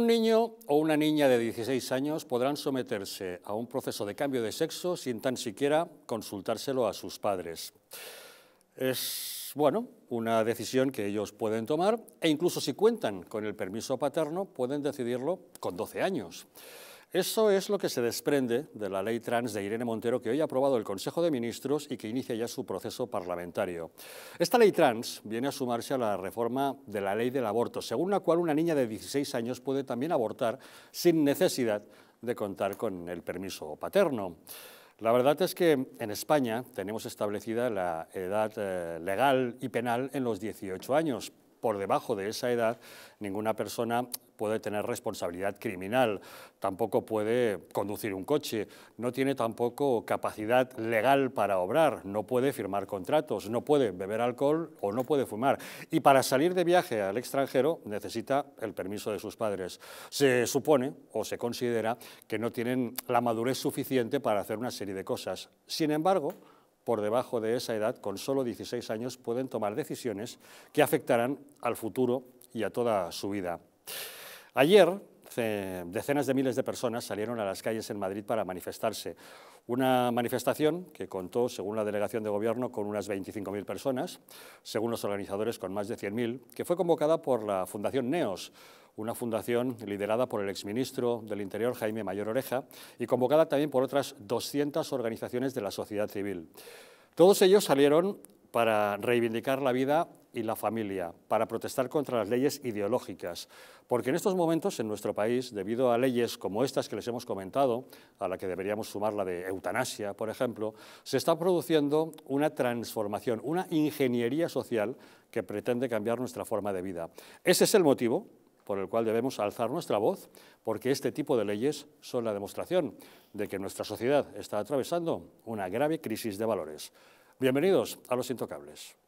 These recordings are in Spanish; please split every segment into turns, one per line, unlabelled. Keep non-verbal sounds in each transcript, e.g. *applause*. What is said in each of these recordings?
Un niño o una niña de 16 años podrán someterse a un proceso de cambio de sexo sin tan siquiera consultárselo a sus padres. Es, bueno, una decisión que ellos pueden tomar e incluso si cuentan con el permiso paterno pueden decidirlo con 12 años. Eso es lo que se desprende de la ley trans de Irene Montero que hoy ha aprobado el Consejo de Ministros y que inicia ya su proceso parlamentario. Esta ley trans viene a sumarse a la reforma de la ley del aborto, según la cual una niña de 16 años puede también abortar sin necesidad de contar con el permiso paterno. La verdad es que en España tenemos establecida la edad eh, legal y penal en los 18 años. Por debajo de esa edad, ninguna persona puede tener responsabilidad criminal, tampoco puede conducir un coche, no tiene tampoco capacidad legal para obrar, no puede firmar contratos, no puede beber alcohol o no puede fumar. Y para salir de viaje al extranjero necesita el permiso de sus padres. Se supone o se considera que no tienen la madurez suficiente para hacer una serie de cosas. Sin embargo, por debajo de esa edad, con solo 16 años, pueden tomar decisiones que afectarán al futuro y a toda su vida. Ayer, eh, decenas de miles de personas salieron a las calles en Madrid para manifestarse. Una manifestación que contó, según la delegación de gobierno, con unas 25.000 personas, según los organizadores con más de 100.000, que fue convocada por la Fundación NEOS, una fundación liderada por el exministro del Interior, Jaime Mayor Oreja, y convocada también por otras 200 organizaciones de la sociedad civil. Todos ellos salieron para reivindicar la vida y la familia, para protestar contra las leyes ideológicas. Porque en estos momentos en nuestro país, debido a leyes como estas que les hemos comentado, a la que deberíamos sumar la de eutanasia, por ejemplo, se está produciendo una transformación, una ingeniería social que pretende cambiar nuestra forma de vida. Ese es el motivo por el cual debemos alzar nuestra voz, porque este tipo de leyes son la demostración de que nuestra sociedad está atravesando una grave crisis de valores. Bienvenidos a Los Intocables.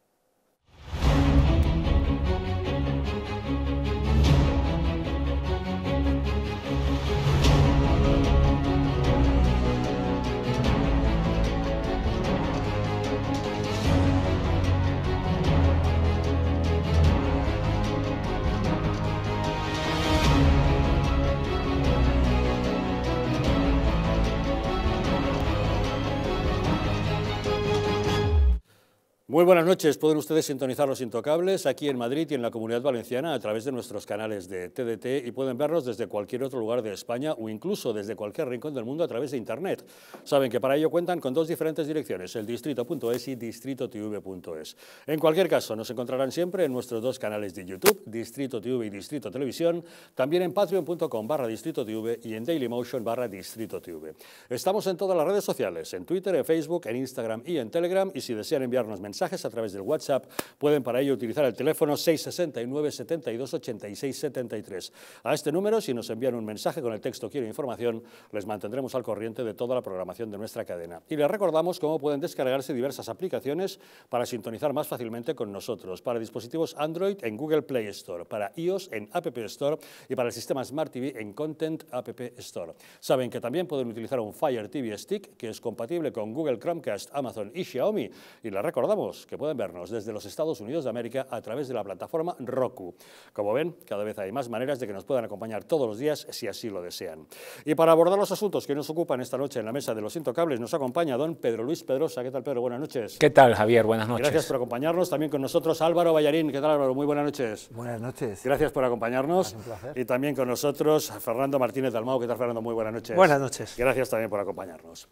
Muy buenas noches. Pueden ustedes sintonizar los intocables aquí en Madrid y en la Comunidad Valenciana a través de nuestros canales de TDT y pueden verlos desde cualquier otro lugar de España o incluso desde cualquier rincón del mundo a través de Internet. Saben que para ello cuentan con dos diferentes direcciones, el distrito.es y distritotv.es. En cualquier caso, nos encontrarán siempre en nuestros dos canales de YouTube, Distrito TV y Distrito Televisión, también en patreon.com barra Distrito TV y en dailymotion barra Distrito TV. Estamos en todas las redes sociales, en Twitter, en Facebook, en Instagram y en Telegram y si desean enviarnos mensajes, a través del WhatsApp. Pueden para ello utilizar el teléfono 669 72 86 73. A este número, si nos envían un mensaje con el texto Quiero información, les mantendremos al corriente de toda la programación de nuestra cadena. Y les recordamos cómo pueden descargarse diversas aplicaciones para sintonizar más fácilmente con nosotros. Para dispositivos Android en Google Play Store, para iOS en App Store y para el sistema Smart TV en Content App Store. Saben que también pueden utilizar un Fire TV Stick que es compatible con Google Chromecast, Amazon y Xiaomi. Y les recordamos que pueden vernos desde los Estados Unidos de América a través de la plataforma Roku. Como ven, cada vez hay más maneras de que nos puedan acompañar todos los días si así lo desean. Y para abordar los asuntos que nos ocupan esta noche en la mesa de los intocables, nos acompaña don Pedro Luis Pedrosa. ¿Qué tal, Pedro? Buenas noches. ¿Qué
tal, Javier? Buenas noches. Gracias por
acompañarnos. También con nosotros Álvaro Vallarín. ¿Qué tal, Álvaro? Muy buenas noches. Buenas noches. Gracias por acompañarnos. Un placer. Y también con nosotros Fernando Martínez Dalmao. ¿Qué tal, Fernando? Muy buenas noches. Buenas noches. Gracias también por acompañarnos.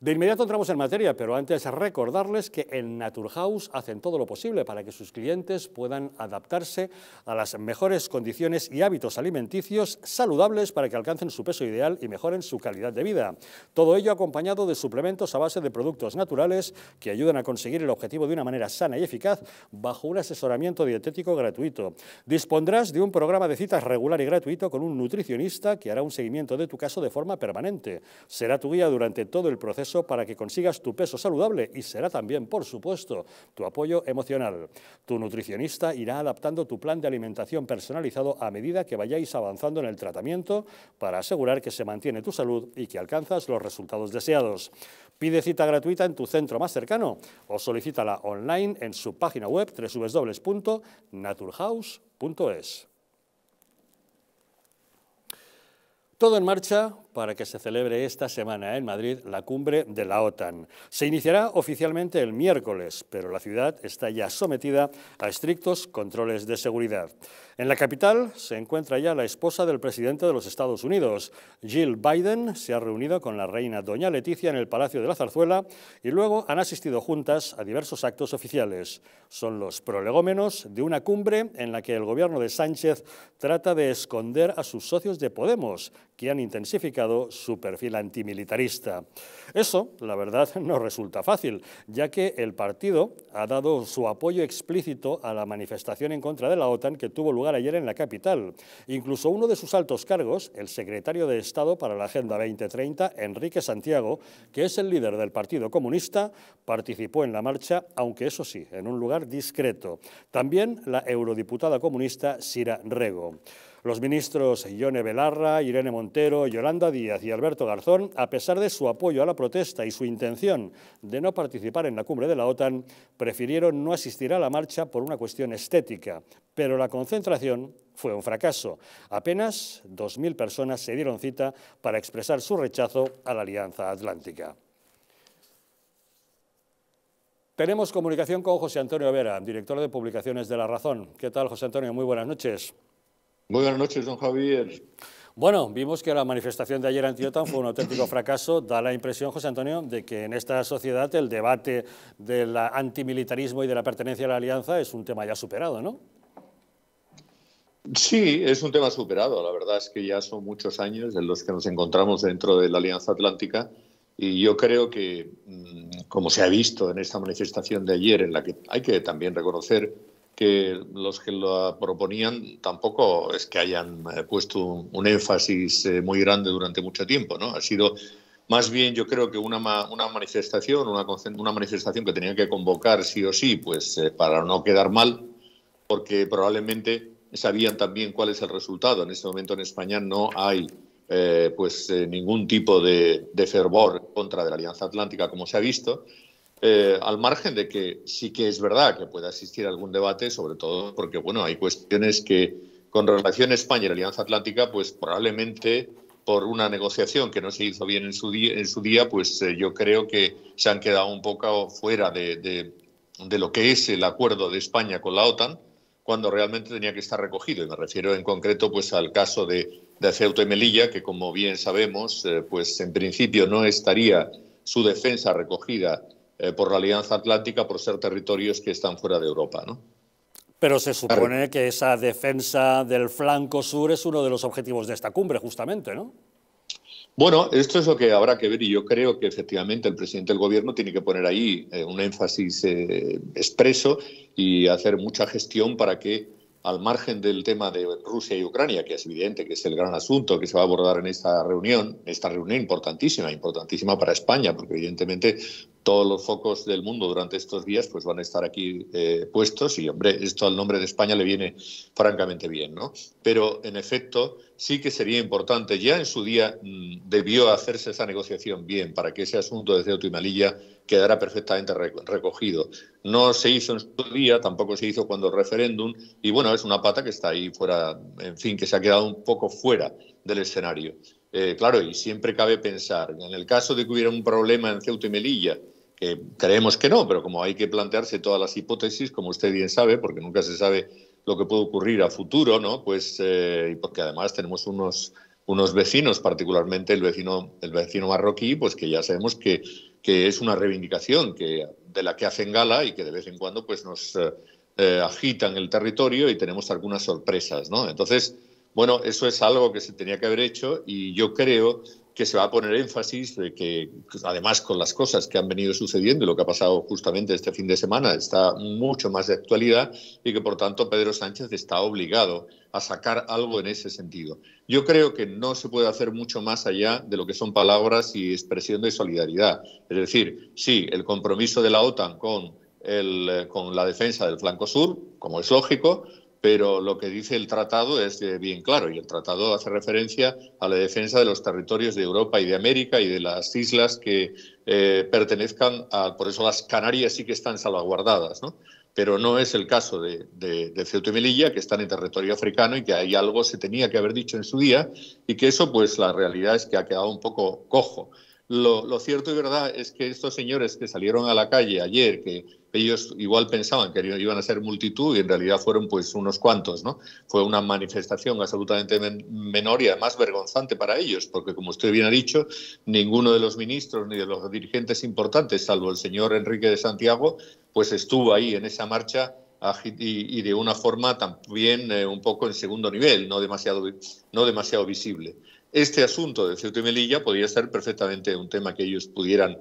De inmediato entramos en materia, pero antes recordarles que en Naturhaus hacen todo lo posible para que sus clientes puedan adaptarse a las mejores condiciones y hábitos alimenticios saludables para que alcancen su peso ideal y mejoren su calidad de vida. Todo ello acompañado de suplementos a base de productos naturales que ayudan a conseguir el objetivo de una manera sana y eficaz bajo un asesoramiento dietético gratuito. Dispondrás de un programa de citas regular y gratuito con un nutricionista que hará un seguimiento de tu caso de forma permanente. Será tu guía durante todo el proceso para que consigas tu peso saludable y será también, por supuesto, tu apoyo emocional. Tu nutricionista irá adaptando tu plan de alimentación personalizado a medida que vayáis avanzando en el tratamiento para asegurar que se mantiene tu salud y que alcanzas los resultados deseados. Pide cita gratuita en tu centro más cercano o solicítala online en su página web www.naturhouse.es. Todo en marcha para que se celebre esta semana en Madrid la cumbre de la OTAN. Se iniciará oficialmente el miércoles, pero la ciudad está ya sometida a estrictos controles de seguridad. En la capital se encuentra ya la esposa del presidente de los Estados Unidos. Jill Biden se ha reunido con la reina Doña Leticia en el Palacio de la Zarzuela y luego han asistido juntas a diversos actos oficiales. Son los prolegómenos de una cumbre en la que el gobierno de Sánchez trata de esconder a sus socios de Podemos, que han intensificado su perfil antimilitarista. Eso, la verdad, *laughs* no resulta fácil, ya que el partido ha dado su apoyo explícito a la manifestación en contra de la OTAN que tuvo lugar ayer en la capital. Incluso uno de sus altos cargos, el secretario de Estado para la Agenda 2030, Enrique Santiago, que es el líder del Partido Comunista, participó en la marcha, aunque eso sí, en un lugar discreto. También la eurodiputada comunista Sira Rego. Los ministros Ione Belarra, Irene Montero, Yolanda Díaz y Alberto Garzón, a pesar de su apoyo a la protesta y su intención de no participar en la cumbre de la OTAN, prefirieron no asistir a la marcha por una cuestión estética. Pero la concentración fue un fracaso. Apenas 2.000 personas se dieron cita para expresar su rechazo a la Alianza Atlántica. Tenemos comunicación con José Antonio Vera, director de publicaciones de La Razón. ¿Qué tal, José Antonio? Muy buenas noches. Muy buenas noches, don Javier. Bueno, vimos que la manifestación de ayer en Antiotan fue un auténtico fracaso. Da la impresión, José Antonio, de que en esta sociedad el debate del antimilitarismo y de la pertenencia a la alianza es un tema ya superado, ¿no?
Sí, es un tema superado. La verdad es que ya son muchos años en los que nos encontramos dentro de la Alianza Atlántica y yo creo que, mm, como se ha visto en esta manifestación de ayer, en la que hay que también reconocer que los que lo proponían tampoco es que hayan eh, puesto un, énfasis eh, muy grande durante mucho tiempo, ¿no? Ha sido más bien yo creo que una, una manifestación, una, una manifestación que tenían que convocar sí o sí, pues eh, para no quedar mal, porque probablemente sabían también cuál es el resultado. En este momento en España no hay pues ningún tipo de, fervor contra de la Alianza Atlántica, como se ha visto, eh, al margen de que sí que es verdad que pueda existir algún debate, sobre todo porque bueno, hay cuestiones que con relación a España y la Alianza Atlántica, pues probablemente por una negociación que no se hizo bien en su día, en su día pues eh, yo creo que se han quedado un poco fuera de, lo que es el acuerdo de España con la OTAN cuando realmente tenía que estar recogido. Y me refiero en concreto pues al caso de, Ceuta y Melilla, que como bien sabemos, eh, pues en principio no estaría su defensa recogida eh, por la Alianza Atlántica por ser territorios que están fuera de Europa. ¿no?
Pero se supone que esa defensa del flanco sur es uno de los objetivos de esta cumbre, justamente, ¿no?
Bueno, esto es lo que habrá que ver y yo creo que efectivamente el presidente del gobierno tiene que poner ahí eh, un énfasis eh, expreso y hacer mucha gestión para que, al margen del tema de Rusia y Ucrania, que es evidente que es el gran asunto que se va a abordar en esta reunión, esta reunión importantísima, importantísima para España, porque evidentemente todos los focos del mundo durante estos días pues van a estar aquí eh, puestos y hombre esto al nombre de España le viene francamente bien no pero en efecto sí que sería importante ya en su día mm, debió hacerse esa negociación bien para que ese asunto de Ceuta y Melilla quedara perfectamente recogido no se hizo en su día tampoco se hizo cuando el referéndum y bueno es una pata que está ahí fuera en fin que se ha quedado un poco fuera del escenario eh, claro, y siempre cabe pensar, en el caso de que hubiera un problema en Ceuta y Melilla, que creemos que no, pero como hay que plantearse todas las hipótesis, como usted bien sabe, porque nunca se sabe lo que puede ocurrir a futuro, ¿no? Pues, eh, porque además tenemos unos, unos vecinos, particularmente el vecino, el vecino marroquí, pues que ya sabemos que, que es una reivindicación que, de la que hacen gala y que de vez en cuando pues nos eh, agitan el territorio y tenemos algunas sorpresas, ¿no? Entonces, bueno, eso es algo que se tenía que haber hecho y yo creo que se va a poner énfasis de que, además con las cosas que han venido sucediendo y lo que ha pasado justamente este fin de semana, está mucho más de actualidad y que, por tanto, Pedro Sánchez está obligado a sacar algo en ese sentido. Yo creo que no se puede hacer mucho más allá de lo que son palabras y expresión de solidaridad. Es decir, sí, el compromiso de la OTAN con, con la defensa del flanco sur, como es lógico, pero lo que dice el tratado es eh, bien claro y el tratado hace referencia a la defensa de los territorios de Europa y de América y de las islas que eh, pertenezcan a, por eso las Canarias sí que están salvaguardadas, ¿no? pero no es el caso de, de, Ceuta y Melilla, que están en territorio africano y que ahí algo se tenía que haber dicho en su día y que eso, pues la realidad es que ha quedado un poco cojo. Lo, cierto y verdad es que estos señores que salieron a la calle ayer, que ellos igual pensaban que iban a ser multitud y en realidad fueron pues unos cuantos, ¿no? Fue una manifestación absolutamente menor y además vergonzante para ellos, porque como usted bien ha dicho, ninguno de los ministros ni de los dirigentes importantes, salvo el señor Enrique de Santiago, pues estuvo ahí en esa marcha y, de una forma también eh, un poco en segundo nivel, demasiado, no demasiado visible. Este asunto de Ceuta y Melilla podría ser perfectamente un tema que ellos pudieran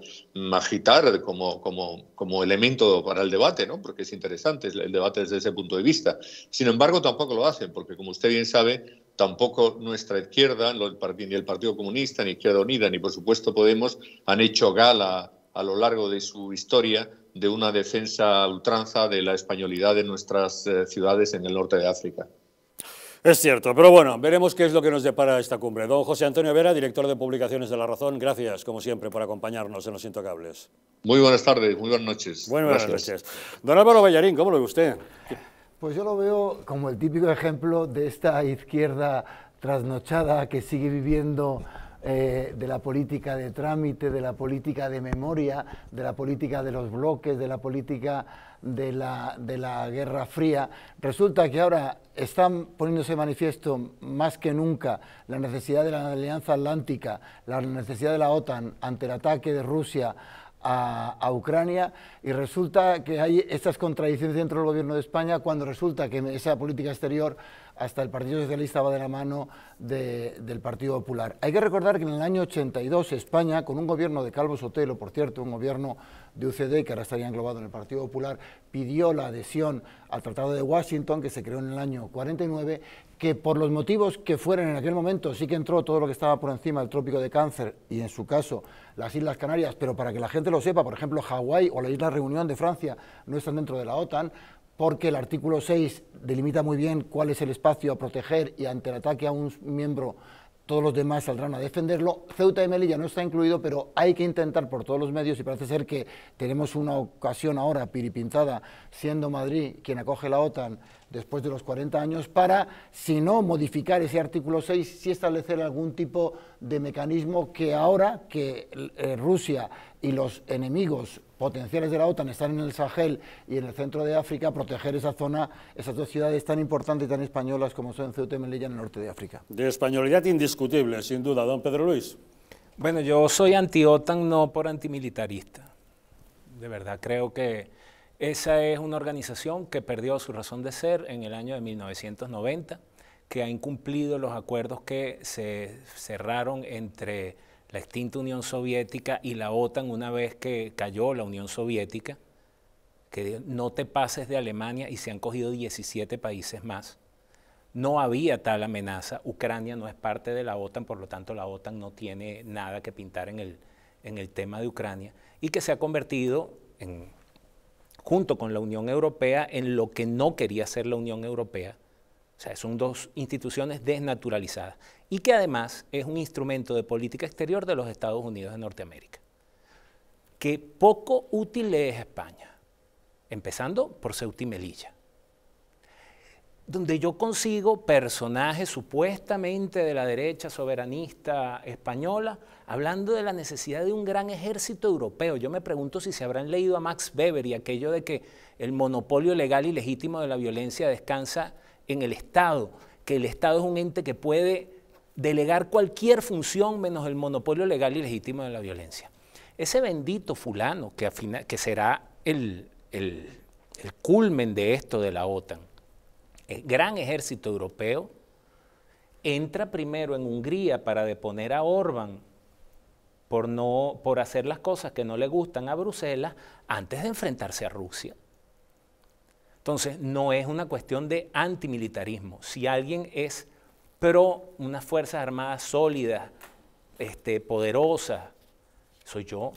agitar como, como, como elemento para el debate, ¿no? porque es interesante el debate desde ese punto de vista. Sin embargo, tampoco lo hacen, porque como usted bien sabe, tampoco nuestra izquierda, ni el Partido Comunista, ni Izquierda Unida, ni por supuesto Podemos, han hecho gala a lo largo de su historia de una defensa a ultranza de la españolidad de nuestras eh, ciudades en el norte de África.
Es cierto, pero bueno, veremos qué es lo que nos depara esta cumbre. Don José Antonio Vera, director de publicaciones de La Razón, gracias, como siempre, por acompañarnos en Los Intocables.
Muy buenas tardes, muy buenas
noches. buenas noches. Don Álvaro Ballarín, ¿cómo lo ve usted?
Pues yo lo veo como el típico ejemplo de esta izquierda trasnochada que sigue viviendo eh, de la política de trámite, de la política de memoria, de la política de los bloques, de la política de la, de la Guerra Fría. Resulta que ahora están poniéndose manifiesto más que nunca la necesidad de la Alianza Atlántica, la necesidad de la OTAN ante el ataque de Rusia a, Ucrania y resulta que hay estas contradicciones dentro del gobierno de España cuando resulta que esa política exterior hasta el Partido Socialista va de la mano del Partido Popular. Hay que recordar que en el año 82 España, con un gobierno de Calvo Sotelo, por cierto, un gobierno de UCD que ahora estaría englobado en el Partido Popular, pidió la adhesión al Tratado de Washington, que se creó en el año 49, que por los motivos que fueran en aquel momento sí que entró todo lo que estaba por encima del trópico de cáncer y en su caso las Islas Canarias, pero para que la gente lo sepa, por ejemplo Hawái o la Isla Reunión de Francia no están dentro de la OTAN, porque el artículo 6 delimita muy bien cuál es el espacio a proteger y ante el ataque a un miembro todos los demás saldrán a defenderlo. Ceuta y Melilla no está incluido, pero hay que intentar por todos los medios y parece ser que tenemos una ocasión ahora piripintada, siendo Madrid quien acoge la OTAN después de los 40 años para, si no modificar ese artículo 6, si establecer algún tipo de mecanismo que ahora que eh, Rusia y los enemigos potenciales de la OTAN están en el Sahel y en el centro de África, proteger esa zona, esas dos ciudades tan importantes y tan españolas como son Ceuta y Melilla en el norte de África.
De españolidad indiscutible, sin duda, don Pedro Luis.
Bueno, yo soy anti-OTAN, no por antimilitarista. De verdad, creo que esa es una organización que perdió su razón de ser en el año de 1990, que ha incumplido los acuerdos que se cerraron entre la extinta Unión Soviética y la OTAN una vez que cayó la Unión Soviética, que no te pases de Alemania y se han cogido 17 países más. No había tal amenaza, Ucrania no es parte de la OTAN, por lo tanto la OTAN no tiene nada que pintar en el, en el tema de Ucrania, y que se ha convertido en junto con la Unión Europea en lo que no quería ser la Unión Europea. O sea, son dos instituciones desnaturalizadas y que además es un instrumento de política exterior de los Estados Unidos de Norteamérica, que poco útil es a España, empezando por Ceuta y Melilla donde yo consigo personajes supuestamente de la derecha soberanista española hablando de la necesidad de un gran ejército europeo. Yo me pregunto si se habrán leído a Max Weber y aquello de que el monopolio legal y legítimo de la violencia descansa en el Estado, que el Estado es un ente que puede delegar cualquier función menos el monopolio legal y legítimo de la violencia. Ese bendito fulano que, que será el culmen de esto de la OTAN el eh, gran ejército europeo, entra primero en Hungría para deponer a Orban por, no, por hacer las cosas que no le gustan a Bruselas antes de enfrentarse a Rusia. Entonces, no es una cuestión de antimilitarismo. Si alguien es pro unas Fuerzas Armadas sólidas, este, poderosas, soy yo.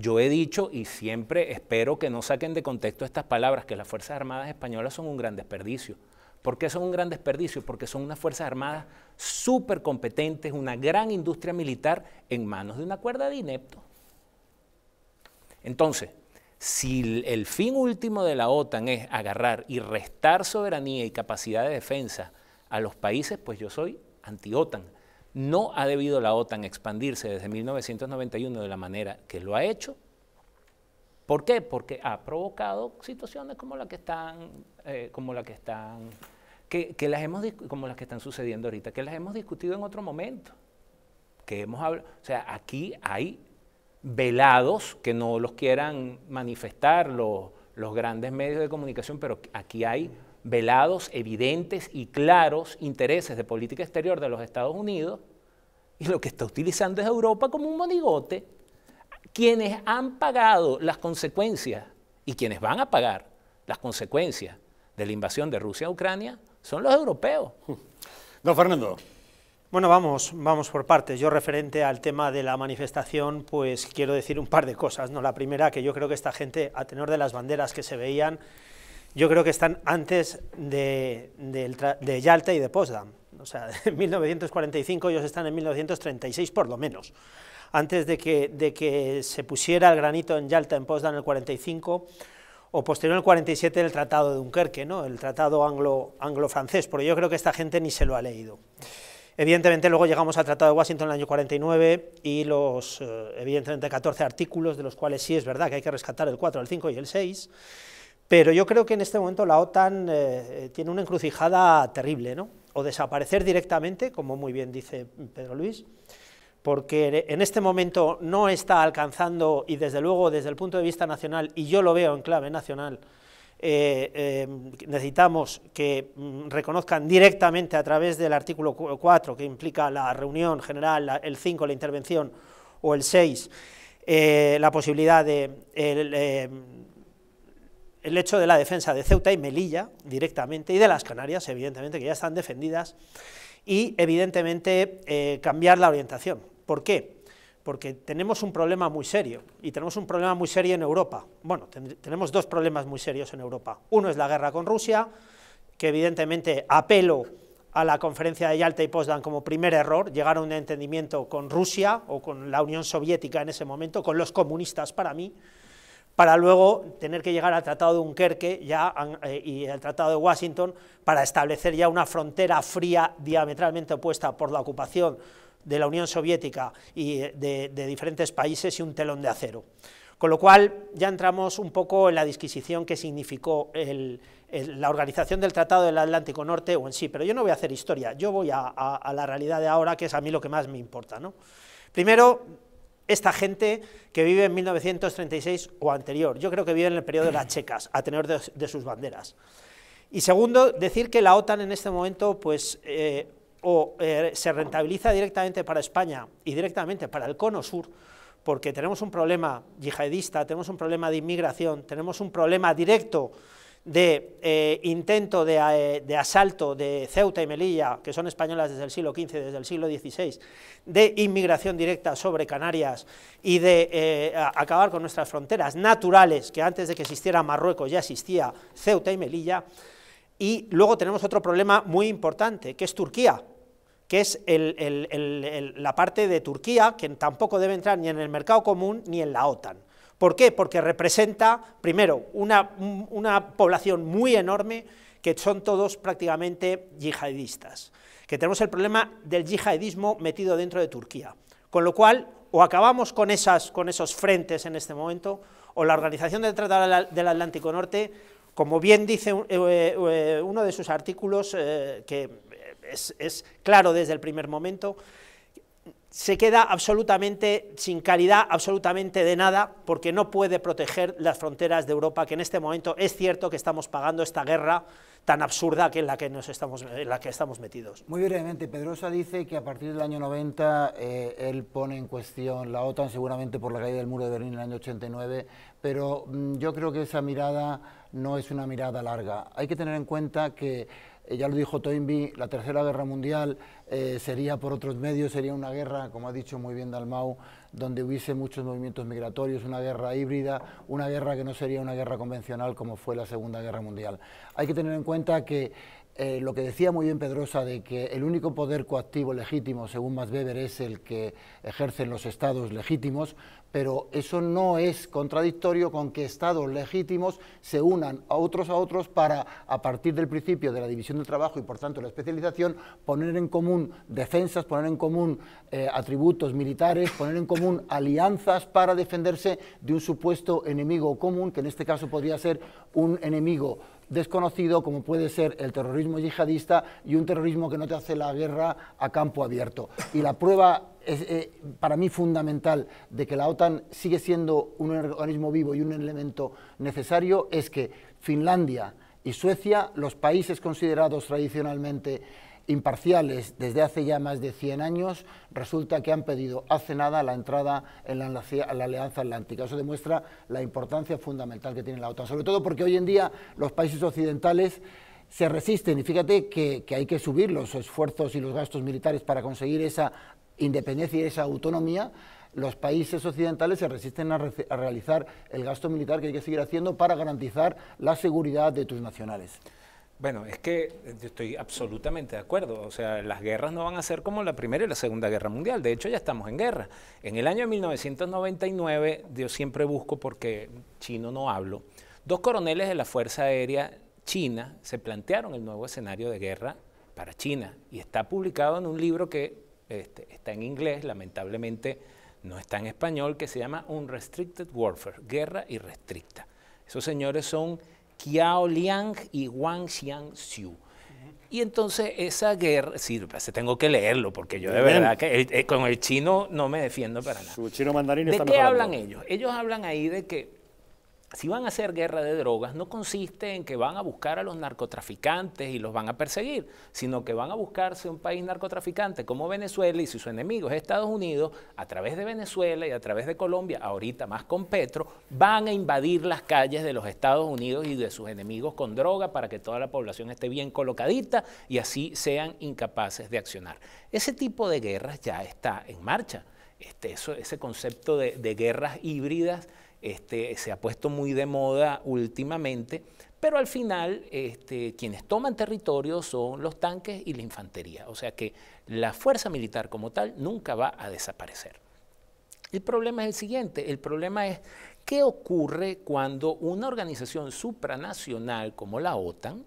Yo he dicho y siempre espero que no saquen de contexto estas palabras, que las Fuerzas Armadas Españolas son un gran desperdicio. ¿Por qué son un gran desperdicio? Porque son unas Fuerzas Armadas súper competentes, una gran industria militar en manos de una cuerda de inepto. Entonces, si el fin último de la OTAN es agarrar y restar soberanía y capacidad de defensa a los países, pues yo soy anti-OTAN. No ha debido la OTAN expandirse desde 1991 de la manera que lo ha hecho. ¿Por qué? Porque ha provocado situaciones como las que están, eh, como que están, que, las hemos, como las que están sucediendo ahorita, que las hemos discutido en otro momento, que hemos o sea, aquí hay velados que no los quieran manifestar los, los grandes medios de comunicación, pero aquí hay velados, evidentes y claros intereses de política exterior de los Estados Unidos y lo que está utilizando es Europa como un monigote. Quienes han pagado las consecuencias y quienes van a pagar las consecuencias de la invasión de Rusia a Ucrania
son los europeos. *laughs* Don Fernando. Bueno, vamos, vamos por partes. Yo referente al tema de la manifestación, pues quiero decir un par de cosas. ¿no? La primera, que yo creo que esta gente, a tenor de las banderas que se veían, yo creo que están antes de, de Yalta y de Potsdam. O sea, *laughs* en 1945 ellos están en 1936 por lo menos. Antes de que, de que se pusiera el granito en Yalta, en Potsdam, en el 45, o posterior el 47 el Tratado de Dunkerque, ¿no? el Tratado anglo, anglo-francés, porque yo creo que esta gente ni se lo ha leído. Evidentemente luego llegamos al Tratado de Washington en el año 49 y los, eh, evidentemente, 14 artículos, de los cuales sí es verdad que hay que rescatar el 4, el 5 y el 6, pero yo creo que en este momento la OTAN eh, eh, tiene una encrucijada terrible, ¿no? o desaparecer directamente, como muy bien dice Pedro Luis, porque en este momento no está alcanzando, y desde luego desde el punto de vista nacional, y yo lo veo en clave nacional, eh, eh, necesitamos que mm, reconozcan directamente a través del artículo 4, que implica la reunión general, el 5, la intervención, o el 6, eh, la posibilidad de el hecho de la defensa de Ceuta y Melilla directamente, y de las Canarias, evidentemente, que ya están defendidas, y evidentemente eh, cambiar la orientación. ¿Por qué? Porque tenemos un problema muy serio, y tenemos un problema muy serio en Europa. Bueno, tenemos dos problemas muy serios en Europa. Uno es la guerra con Rusia, que evidentemente apelo a la conferencia de Yalta y Potsdam como primer error, llegar a un entendimiento con Rusia o con la Unión Soviética en ese momento, con los comunistas para mí, para luego tener que llegar al Tratado de Dunkerque ya, eh, y al Tratado de Washington para establecer ya una frontera fría diametralmente opuesta por la ocupación de la Unión Soviética y eh, de, diferentes países y un telón de acero. Con lo cual ya entramos un poco en la disquisición que significó la organización del Tratado del Atlántico Norte o en sí, pero yo no voy a hacer historia, yo voy a, la realidad de ahora, que es a mí lo que más me importa. ¿no? Primero, esta gente que vive en 1936 o anterior. Yo creo que vive en el periodo de las checas, a tener de, sus banderas. Y segundo, decir que la OTAN en este momento pues, eh, eh, se rentabiliza directamente para España y directamente para el cono sur, porque tenemos un problema yihadista, tenemos un problema de inmigración, tenemos un problema directo de eh, intento eh, de, asalto de Ceuta y Melilla, que son españolas desde el siglo XV, desde el siglo XVI, de inmigración directa sobre Canarias y de eh, acabar con nuestras fronteras naturales, que antes de que existiera Marruecos ya existía Ceuta y Melilla, y luego tenemos otro problema muy importante, que es Turquía, que es la parte de Turquía que tampoco debe entrar ni en el mercado común ni en la OTAN. ¿Por qué? Porque representa, primero, una, población muy enorme que son todos prácticamente yihadistas, que tenemos el problema del yihadismo metido dentro de Turquía, con lo cual o acabamos con, esas, con esos frentes en este momento, o la Organización del Tratado del Atlántico Norte, como bien dice eh, eh, uno de sus artículos, eh, que es, es claro desde el primer momento, se queda absolutamente sin calidad, absolutamente de nada, porque no puede proteger las fronteras de Europa, que en este momento es cierto que estamos pagando esta guerra tan absurda que en la que, nos estamos, la que estamos metidos.
Muy brevemente, Pedrosa dice que a partir del año 90 eh, él pone en cuestión la OTAN, seguramente por la caída del muro de Berlín en el año 89, pero mm, yo creo que esa mirada no es una mirada larga. Hay que tener en cuenta que ya lo dijo Toynbee, la Tercera Guerra Mundial eh, sería por otros medios, sería una guerra, como ha dicho muy bien Dalmau, donde hubiese muchos movimientos migratorios, una guerra híbrida, una guerra que no sería una guerra convencional como fue la Segunda Guerra Mundial. Hay que tener en cuenta que eh, lo que decía muy bien Pedrosa de que el único poder coactivo legítimo, según Max Weber, es el que ejercen los estados legítimos, pero eso no es contradictorio con que estados legítimos se unan a otros a otros para, a partir del principio de la división del trabajo y por tanto la especialización, poner en común defensas, poner en común eh, atributos militares, poner en común alianzas para defenderse de un supuesto enemigo común, que en este caso podría ser un enemigo desconocido como puede ser el terrorismo yihadista y un terrorismo que no te hace la guerra a campo abierto. Y la prueba eh, para mí fundamental de que la OTAN sigue siendo un organismo vivo y un elemento necesario es que Finlandia y Suecia, los países considerados tradicionalmente imparciales desde hace ya más de 100 años, resulta que han pedido hace nada la entrada en la, en Alianza Atlántica. Eso demuestra la importancia fundamental que tiene la OTAN, sobre todo porque hoy en día los países occidentales se resisten y fíjate que hay que subir los esfuerzos y los gastos militares para conseguir esa independencia y esa autonomía, los países occidentales se resisten a, realizar el gasto militar que hay que seguir haciendo para garantizar la seguridad de tus nacionales.
Bueno, es que estoy absolutamente de acuerdo. O sea, las guerras no van a ser como la Primera y la Segunda Guerra Mundial. De hecho, ya estamos en guerra. En el año 1999, yo siempre busco, porque chino no hablo, dos coroneles de la Fuerza Aérea China se plantearon el nuevo escenario de guerra para China. Y está publicado en un libro que este, está en inglés, lamentablemente no está en español, que se llama Unrestricted Warfare, guerra irrestricta. Esos señores son Kiao Liang y Wang Xiu. Y entonces esa guerra, sí, se tengo que leerlo, porque yo de verdad que eh, con el chino no me defiendo para nada. ¿De qué hablan ellos? Ellos hablan ahí de que si van a hacer guerra de drogas, no consiste en que van a buscar a los narcotraficantes y los van a perseguir, sino que van a buscarse un país narcotraficante como Venezuela y si su enemigo es Estados Unidos, a través de Venezuela y a través de Colombia, ahorita más con Petro, van a invadir las calles de los Estados Unidos y de sus enemigos con droga para que toda la población esté bien colocadita y así sean incapaces de accionar. Ese tipo de guerras ya está en marcha. Este, ese concepto de guerras híbridas este, se ha puesto muy de moda últimamente, pero al final este, quienes toman territorio son los tanques y la infantería, o sea que la fuerza militar como tal nunca va a desaparecer. El problema es el siguiente, el problema es qué ocurre cuando una organización supranacional como la OTAN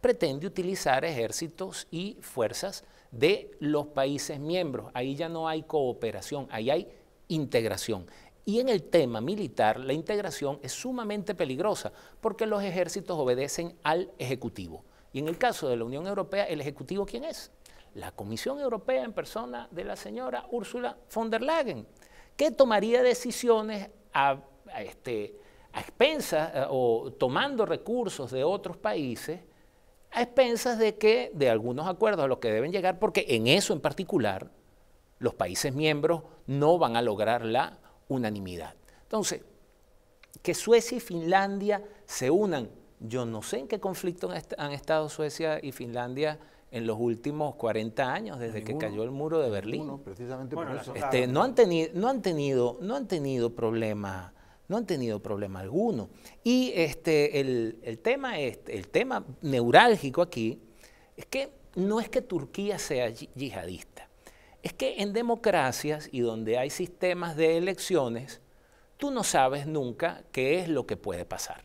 pretende utilizar ejércitos y fuerzas de los países miembros. Ahí ya no hay cooperación, ahí hay integración. Y en el tema militar, la integración es sumamente peligrosa porque los ejércitos obedecen al Ejecutivo. Y en el caso de la Unión Europea, ¿el Ejecutivo quién es? La Comisión Europea en persona de la señora Úrsula von der Leyen, que tomaría decisiones a, este, a expensas eh, o tomando recursos de otros países a expensas de que de algunos acuerdos a los que deben llegar, porque en eso en particular los países miembros no van a lograr la unanimidad. Entonces, que Suecia y Finlandia se unan, yo no sé en qué conflicto han estado Suecia y Finlandia en los últimos 40 años, desde que cayó el muro de Berlín. precisamente este, no, han tenido, no, han tenido, no han tenido problema, no han tenido problema alguno. Y este, el, tema, el tema neurálgico aquí es que no es que Turquía sea yihadista es que en democracias y donde hay sistemas de elecciones, tú no sabes nunca qué es lo que puede pasar.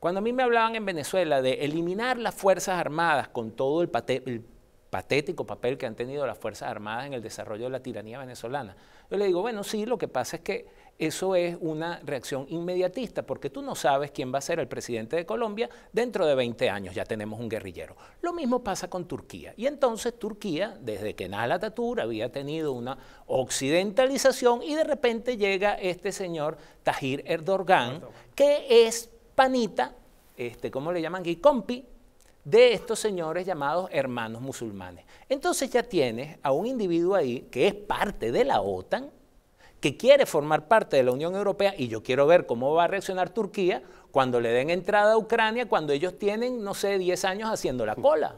Cuando a mí me hablaban en Venezuela de eliminar las Fuerzas Armadas con todo el, patético papel que han tenido las Fuerzas Armadas en el desarrollo de la tiranía venezolana, yo le digo, bueno, sí, lo que pasa es que eso es una reacción inmediatista, porque tú no sabes quién va a ser el presidente de Colombia dentro de 20 años, ya tenemos un guerrillero. Lo mismo pasa con Turquía. Y entonces Turquía, desde que la Tatur había tenido una occidentalización y de repente llega este señor Tajir Erdogan, que es panita, este, ¿cómo le llaman? Y compi, de estos señores llamados hermanos musulmanes. Entonces ya tienes a un individuo ahí que es parte de la OTAN, que quiere formar parte de la Unión Europea y yo quiero ver cómo va a reaccionar Turquía cuando le den entrada a Ucrania, cuando ellos tienen, no sé, 10 años haciendo la cola.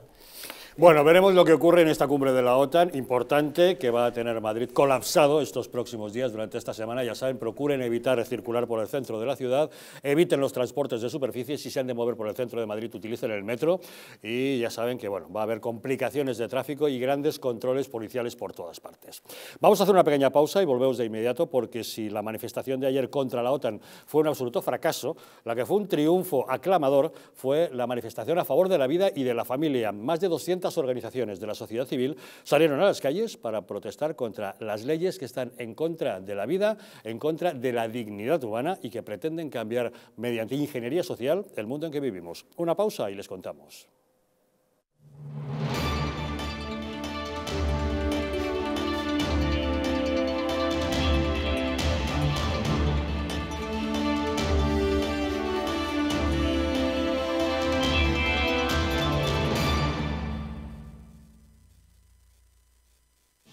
Bueno, veremos lo que ocurre en esta cumbre de la OTAN, importante, que va a tener Madrid colapsado estos próximos días, durante esta semana. Ya saben, procuren evitar circular por el centro de la ciudad, eviten los transportes de superficie, si se han de mover por el centro de Madrid, utilicen el metro y ya saben que bueno, va a haber complicaciones de tráfico y grandes controles policiales por todas partes. Vamos a hacer una pequeña pausa y volvemos de inmediato, porque si la manifestación de ayer contra la OTAN fue un absoluto fracaso, la que fue un triunfo aclamador fue la manifestación a favor de la vida y de la familia. Más de 200 organizaciones de la sociedad civil salieron a las calles para protestar contra las leyes que están en contra de la vida, en contra de la dignidad humana y que pretenden cambiar mediante ingeniería social el mundo en que vivimos. Una pausa y les contamos.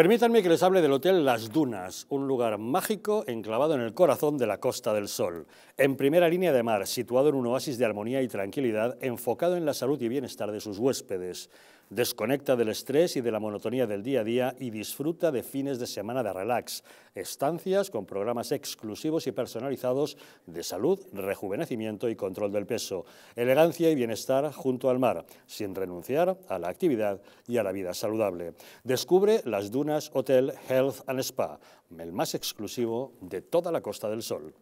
Permítanme que les hable del Hotel Las Dunas, un lugar mágico enclavado en el corazón de la Costa del Sol, en primera línea de mar, situado en un oasis de armonía y tranquilidad, enfocado en la salud y bienestar de sus huéspedes. Desconecta del estrés y de la monotonía del día a día y disfruta de fines de semana de relax. Estancias con programas exclusivos y personalizados de salud, rejuvenecimiento y control del peso. Elegancia y bienestar junto al mar, sin renunciar a la actividad y a la vida saludable. Descubre las Dunas Hotel Health and Spa, el más exclusivo de toda la Costa del Sol.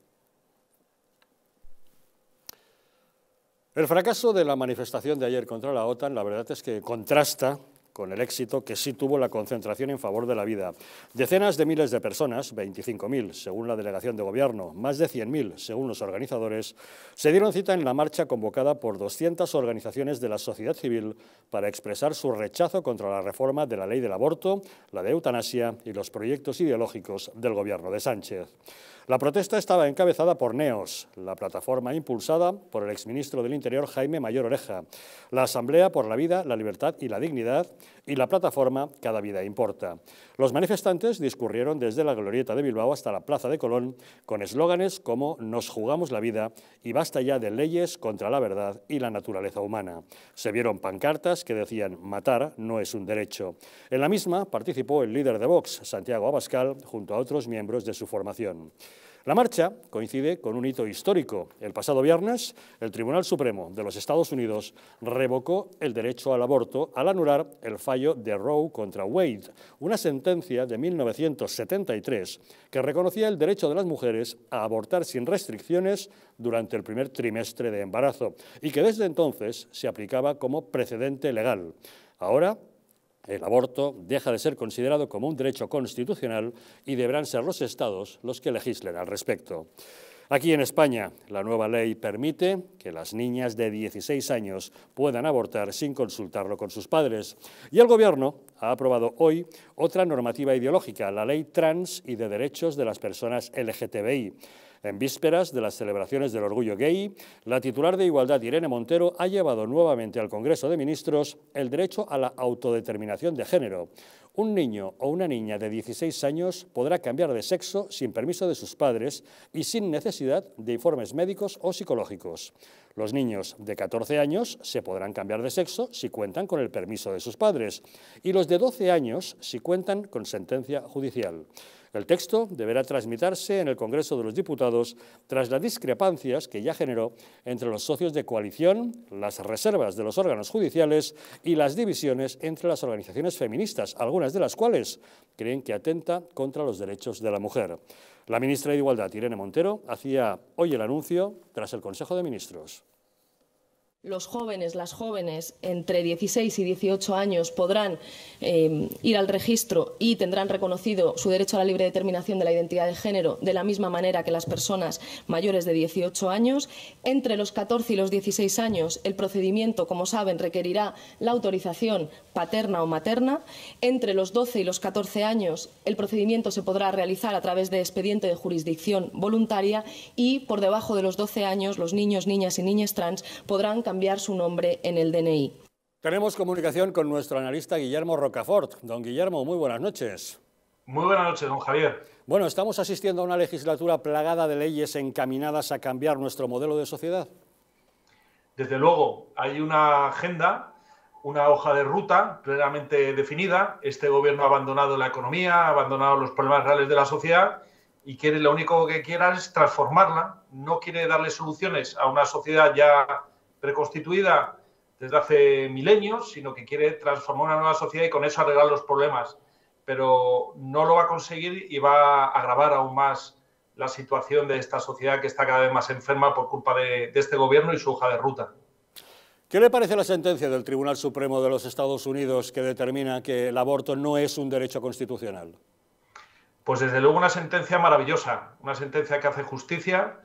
El fracaso de la manifestación de ayer contra la OTAN, la verdad es que contrasta con el éxito que sí tuvo la concentración en favor de la vida. Decenas de miles de personas, 25.000 según la delegación de gobierno, más de 100.000 según los organizadores, se dieron cita en la marcha convocada por 200 organizaciones de la sociedad civil para expresar su rechazo contra la reforma de la ley del aborto, la de eutanasia y los proyectos ideológicos del gobierno de Sánchez. La protesta estaba encabezada por NEOS, la plataforma impulsada por el exministro del Interior Jaime Mayor Oreja, la Asamblea por la Vida, la Libertad y la Dignidad, y la plataforma Cada vida importa. Los manifestantes discurrieron desde la glorieta de Bilbao hasta la Plaza de Colón con eslóganes como Nos jugamos la vida y basta ya de leyes contra la verdad y la naturaleza humana. Se vieron pancartas que decían matar no es un derecho. En la misma participó el líder de Vox, Santiago Abascal, junto a otros miembros de su formación. La marcha coincide con un hito histórico. El pasado viernes, el Tribunal Supremo de los Estados Unidos revocó el derecho al aborto al anular el fallo de Roe contra Wade, una sentencia de 1973 que reconocía el derecho de las mujeres a abortar sin restricciones durante el primer trimestre de embarazo y que desde entonces se aplicaba como precedente legal. Ahora, el aborto deja de ser considerado como un derecho constitucional y deberán ser los Estados los que legislen al respecto. Aquí en España, la nueva ley permite que las niñas de 16 años puedan abortar sin consultarlo con sus padres. Y el Gobierno ha aprobado hoy otra normativa ideológica, la ley trans y de derechos de las personas LGTBI. En vísperas de las celebraciones del orgullo gay, la titular de Igualdad, Irene Montero, ha llevado nuevamente al Congreso de Ministros el derecho a la autodeterminación de género. Un niño o una niña de 16 años podrá cambiar de sexo sin permiso de sus padres y sin necesidad de informes médicos o psicológicos. Los niños de 14 años se podrán cambiar de sexo si cuentan con el permiso de sus padres y los de 12 años si cuentan con sentencia judicial. El texto deberá transmitirse en el Congreso de los Diputados tras las discrepancias que ya generó entre los socios de coalición, las reservas de los órganos judiciales y las divisiones entre las organizaciones feministas, algunas de las cuales creen que atenta contra los derechos de la mujer. La ministra de Igualdad, Irene Montero, hacía hoy el anuncio tras el Consejo de Ministros
los jóvenes, las jóvenes entre 16 y 18 años podrán eh, ir al registro y tendrán reconocido su derecho a
la libre determinación de la identidad de género de la misma manera que las personas mayores de 18 años. Entre los 14 y los 16 años el procedimiento, como saben, requerirá la
autorización paterna o materna. Entre los 12 y los 14 años el procedimiento se podrá realizar a través de expediente de jurisdicción voluntaria y por debajo de los 12 años los niños, niñas y niñas trans podrán cambiar cambiar su nombre en el DNI. Tenemos
comunicación con nuestro analista Guillermo Rocafort. Don Guillermo, muy buenas noches. Muy buenas noches, don Javier. Bueno, ¿estamos asistiendo a una legislatura plagada de leyes encaminadas a cambiar nuestro modelo de sociedad? Desde luego,
hay una agenda, una hoja de ruta plenamente definida. Este gobierno ha abandonado la economía, ha abandonado los problemas reales de la sociedad y quiere, lo único que quiera es transformarla. No quiere darle soluciones a una sociedad ya preconstituida desde hace milenios, sino que quiere transformar una nueva sociedad y con eso arreglar los problemas. Pero no lo va a conseguir y va a agravar aún más la situación de esta sociedad que está cada vez más enferma por culpa de, este gobierno y su hoja de ruta.
¿Qué le parece la sentencia del Tribunal Supremo de los Estados Unidos que determina que el aborto no es un derecho constitucional?
Pues desde luego una sentencia maravillosa, una sentencia que hace justicia,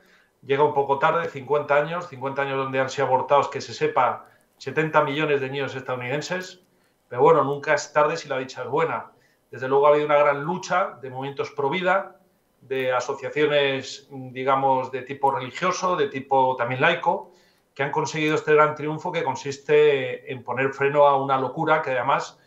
llega un poco tarde, 50 años, 50 años donde han sido abortados, que se sepa, 70 millones de niños estadounidenses, pero bueno, nunca es tarde si la dicha es buena. Desde luego ha habido una gran lucha de movimientos pro vida, de asociaciones, digamos, de tipo religioso, de tipo también laico, que han conseguido este gran triunfo que consiste en poner freno a una locura que además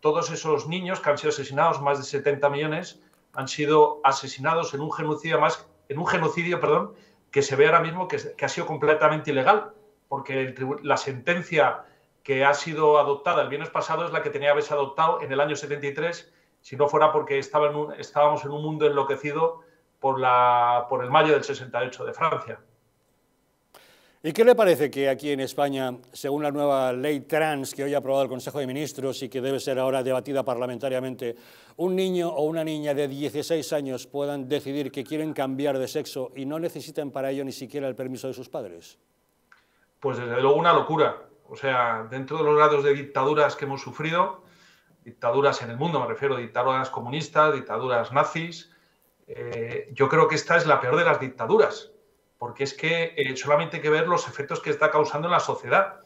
todos esos niños que han sido asesinados, más de 70 millones, han sido asesinados en un genocidio más en un genocidio, perdón, que se ve ahora mismo que, ha sido completamente ilegal, porque la sentencia que ha sido adoptada el viernes pasado es la que tenía que haberse adoptado en el año 73, si no fuera porque estábamos en un mundo enloquecido por, la, por el mayo del 68 de Francia.
¿Y qué le parece que aquí en España, según la nueva ley trans que hoy ha aprobado el Consejo de Ministros y que debe ser ahora debatida parlamentariamente, un niño o una niña de 16 años puedan decidir que quieren cambiar de sexo y no necesiten para ello ni siquiera el permiso de sus padres?
Pues desde luego una locura. O sea, dentro de los grados de dictaduras que hemos sufrido, dictaduras en el mundo, me refiero, a dictaduras comunistas, dictaduras nazis, eh, yo creo que esta es la peor de las dictaduras porque es que eh, solamente hay que ver los efectos que está causando en la sociedad.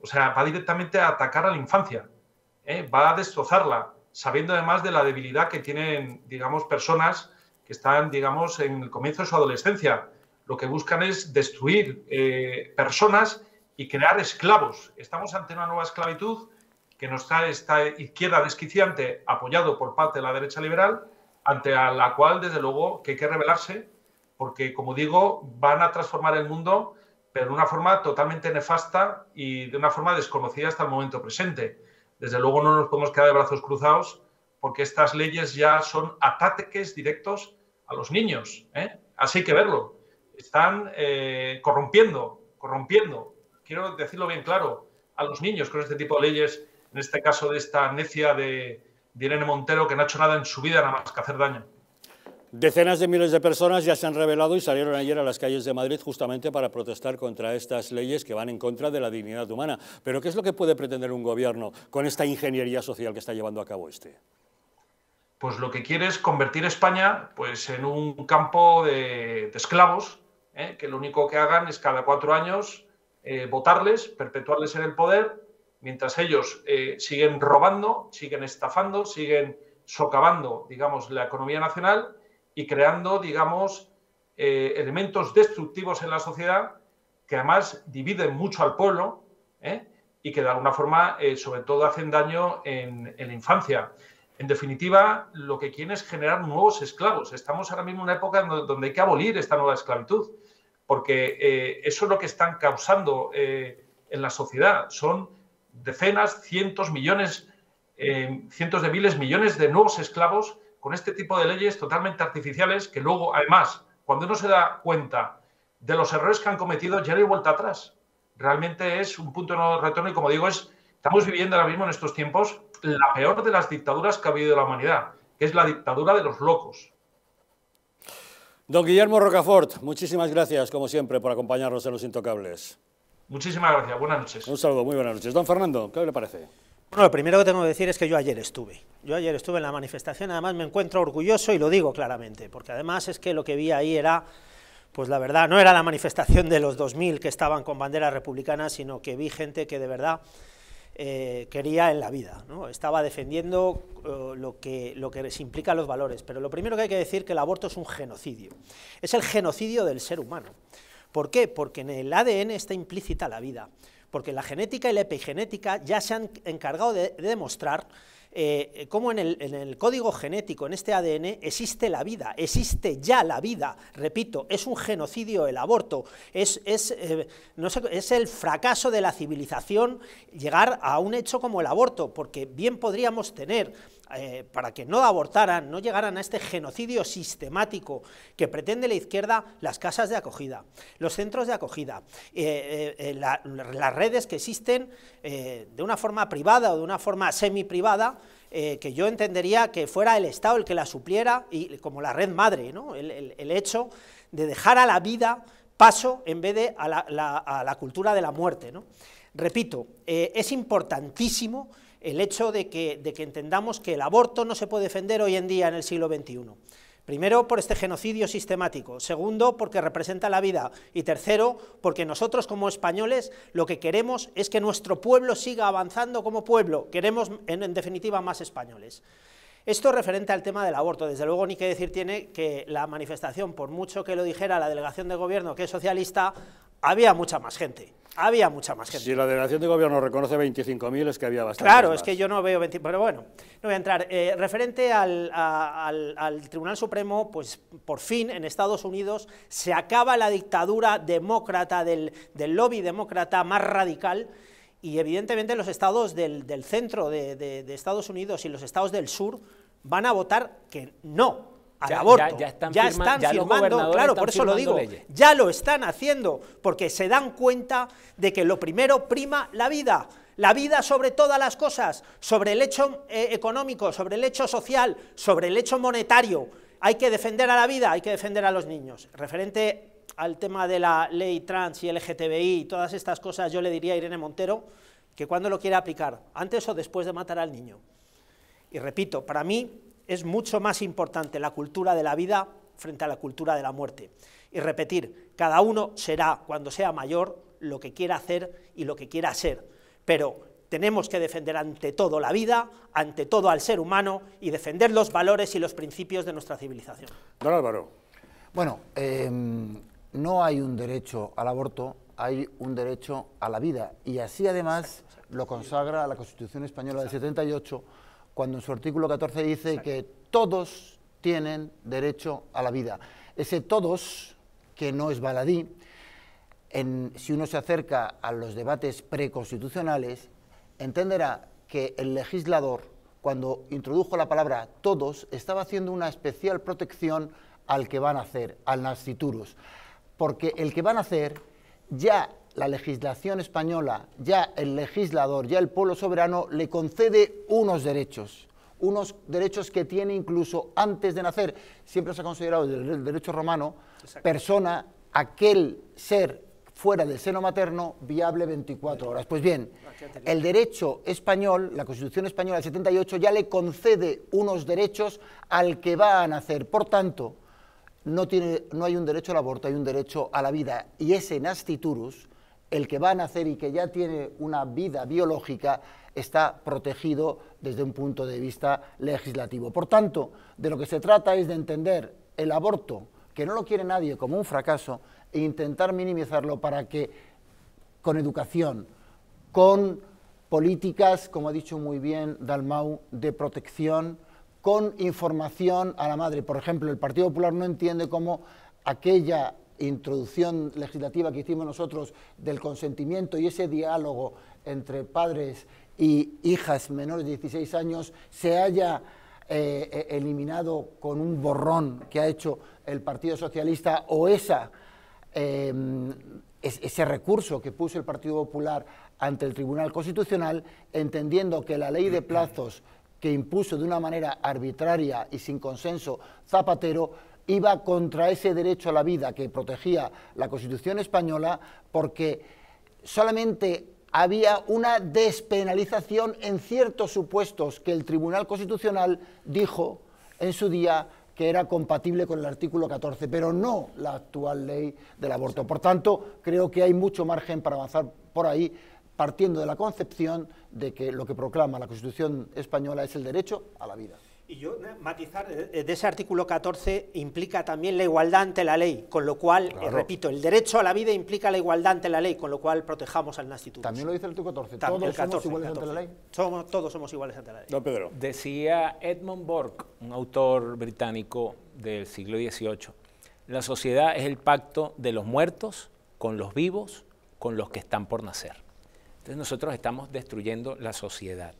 O sea, va directamente a atacar a la infancia, ¿eh? va a destrozarla, sabiendo además de la debilidad que tienen, digamos, personas que están, digamos, en el comienzo de su adolescencia. Lo que buscan es destruir eh, personas y crear esclavos. Estamos ante una nueva esclavitud que nos trae esta izquierda desquiciante apoyado por parte de la derecha liberal, ante la cual, desde luego, que hay que rebelarse porque como digo, van a transformar el mundo, pero de una forma totalmente nefasta y de una forma desconocida hasta el momento presente. Desde luego no nos podemos quedar de brazos cruzados porque estas leyes ya son ataques directos a los niños. ¿eh? Así hay que verlo. Están eh, corrompiendo, corrompiendo, quiero decirlo bien claro, a los niños con este tipo de leyes, en este caso de esta necia de, de Irene Montero, que no ha hecho nada en su vida nada más que hacer daño.
Decenas de miles de personas ya se han revelado y salieron ayer a las calles de Madrid justamente para protestar contra estas leyes que van en contra de la dignidad humana. Pero ¿qué es lo que puede pretender un gobierno con esta ingeniería social que está llevando a cabo este?
Pues lo que quiere es convertir España pues, en un campo de, esclavos, ¿eh? que lo único que hagan es cada cuatro años eh, votarles, perpetuarles en el poder, mientras ellos eh, siguen robando, siguen estafando, siguen socavando, digamos, la economía nacional y creando, digamos, eh, elementos destructivos en la sociedad que además dividen mucho al pueblo ¿eh? y que de alguna forma, eh, sobre todo, hacen daño en, en, la infancia. En definitiva, lo que quieren es generar nuevos esclavos. Estamos ahora mismo en una época donde hay que abolir esta nueva esclavitud, porque eso es lo que están causando en la sociedad. Son decenas, cientos, millones, cientos de miles, millones de nuevos esclavos con este tipo de leyes totalmente artificiales que luego, además, cuando uno se da cuenta de los errores que han cometido, ya no hay vuelta atrás. Realmente es un punto de no retorno y, como digo, es, estamos viviendo ahora mismo en estos tiempos la peor de las dictaduras que ha habido la humanidad, que es la dictadura de los locos.
Don Guillermo Rocafort, muchísimas gracias, como siempre, por acompañarnos en Los Intocables.
Muchísimas gracias, buenas
noches. Un saludo, muy buenas noches. Don Fernando, ¿qué le parece?
Bueno, lo primero que tengo que decir es que yo ayer estuve. Yo ayer estuve en la manifestación, además me encuentro orgulloso y lo digo claramente, porque además es que lo que vi ahí era, pues la verdad, no era la manifestación de los 2.000 que estaban con banderas republicanas, sino que vi gente que de verdad eh, quería en la vida, estaba defendiendo eh, lo, que, lo que les implica los valores. Pero lo primero que hay que decir es que el aborto es un genocidio, es el genocidio del ser humano. ¿Por qué? Porque en el ADN está implícita la vida porque la genética y la epigenética ya se han encargado de, demostrar eh, cómo en el, código genético, en este ADN, existe la vida, existe ya la vida. Repito, es un genocidio el aborto, es, eh, no es el fracaso de la civilización llegar a un hecho como el aborto, porque bien podríamos tener eh, para que no abortaran, no llegaran a este genocidio sistemático que pretende la izquierda, las casas de acogida, los centros de acogida, eh, eh, las redes que existen de una forma privada o de una forma semi-privada, que yo entendería que fuera el Estado el que la supliera, y como la red madre, ¿no? el, hecho de dejar a la vida paso en vez de a la, cultura de la muerte. Repito, es importantísimo el hecho de que, entendamos que el aborto no se puede defender hoy en día en el siglo XXI. Primero, por este genocidio sistemático. Segundo, porque representa la vida. Y tercero, porque nosotros como españoles lo que queremos es que nuestro pueblo siga avanzando como pueblo. Queremos, en, definitiva, más españoles. Esto referente al tema del aborto. Desde luego, ni que decir tiene que la manifestación, por mucho que lo dijera la delegación de gobierno que es socialista, había mucha más gente. Había mucha más gente. Si
la delegación de gobierno reconoce 25.000 es que había bastante. Claro, es que
yo no veo 25.000, Pero bueno, no voy a entrar. Eh, referente al, Tribunal Supremo, pues por fin en Estados Unidos se acaba la dictadura demócrata del, lobby demócrata más radical. Y evidentemente los estados del, centro de Estados Unidos y los estados del sur van a votar que no al ya, aborto. Ya, están, firmando, claro, por eso lo digo, ya lo están haciendo, porque se dan cuenta de que lo primero prima la vida, la vida sobre todas las cosas, sobre el hecho eh, económico, sobre el hecho social, sobre el hecho monetario. Hay que defender a la vida, hay que defender a los niños. Referente al tema de la ley trans y LGTBI y todas estas cosas, yo le diría a Irene Montero que cuando lo quiera aplicar, antes o después de matar al niño. Y repito, para mí es mucho más importante la cultura de la vida frente a la cultura de la muerte. Y repetir, cada uno será, cuando sea mayor, lo que quiera hacer y lo que quiera ser. Pero tenemos que defender ante todo la vida, ante todo al ser humano y defender los valores y los principios de nuestra civilización.
Don Álvaro. Bueno, em, no hay un derecho al aborto, hay un derecho a la vida. Y así además lo consagra la Constitución Española del 78 cuando en su artículo 14 dice que todos tienen derecho a la vida. Ese todos, que no es baladí, si uno se acerca a los debates preconstitucionales, entenderá que el legislador, cuando introdujo la palabra todos, estaba haciendo una especial protección al que van a hacer, al nasciturus, porque el que van a hacer ya la legislación española, ya el legislador, ya el pueblo soberano le concede unos derechos, unos derechos que tiene incluso antes de nacer. Siempre se ha considerado el derecho romano persona aquel ser fuera del seno materno viable 24 horas. Pues bien, el derecho español, la Constitución española del 78 ya le concede unos derechos al que va a nacer. Por tanto, no, tiene, no hay un derecho al aborto, hay un derecho a la vida. Y ese nasciturus el que va a nacer y que ya tiene una vida biológica está protegido desde un punto de vista legislativo. Por tanto, de lo que se trata es de entender el aborto, que no lo quiere nadie, como un fracaso, e intentar minimizarlo para que con educación, con políticas, como ha dicho muy bien Dalmau, de protección, con información a la madre. Por ejemplo, el Partido Popular no entiende cómo aquella introducción legislativa que hicimos nosotros del consentimiento y ese diálogo entre padres y hijas menores de 16 años se haya eh, e-, eliminado con un borrón que ha hecho el Partido Socialista o esa, em, ese recurso que puso el Partido Popular ante el Tribunal Constitucional, entendiendo que la ley de plazos que impuso de una manera arbitraria y sin consenso Zapatero iba contra ese derecho a la vida que protegía la Constitución española porque solamente había una despenalización en ciertos supuestos que el Tribunal Constitucional dijo en su día que era compatible con el artículo 14, pero no la actual ley del aborto. Por tanto, creo que hay mucho margen para avanzar por ahí, partiendo de la concepción de que lo que proclama la Constitución española es el derecho a la vida.
Y yo matizar eh, eh, de ese artículo 14 implica también la igualdad ante la ley, con lo cual, eh, repito, el derecho a la vida implica la igualdad ante la ley, con lo cual protejamos al nacimiento. También lo dice el artículo 14, todos somos iguales ante la ley. todos somos iguales ante la
ley. Pedro. Decía Edmund Burke, un autor británico del siglo XVIII, la sociedad es el pacto de los muertos con los vivos, con los que están por nacer. Entonces nosotros estamos destruyendo la sociedad.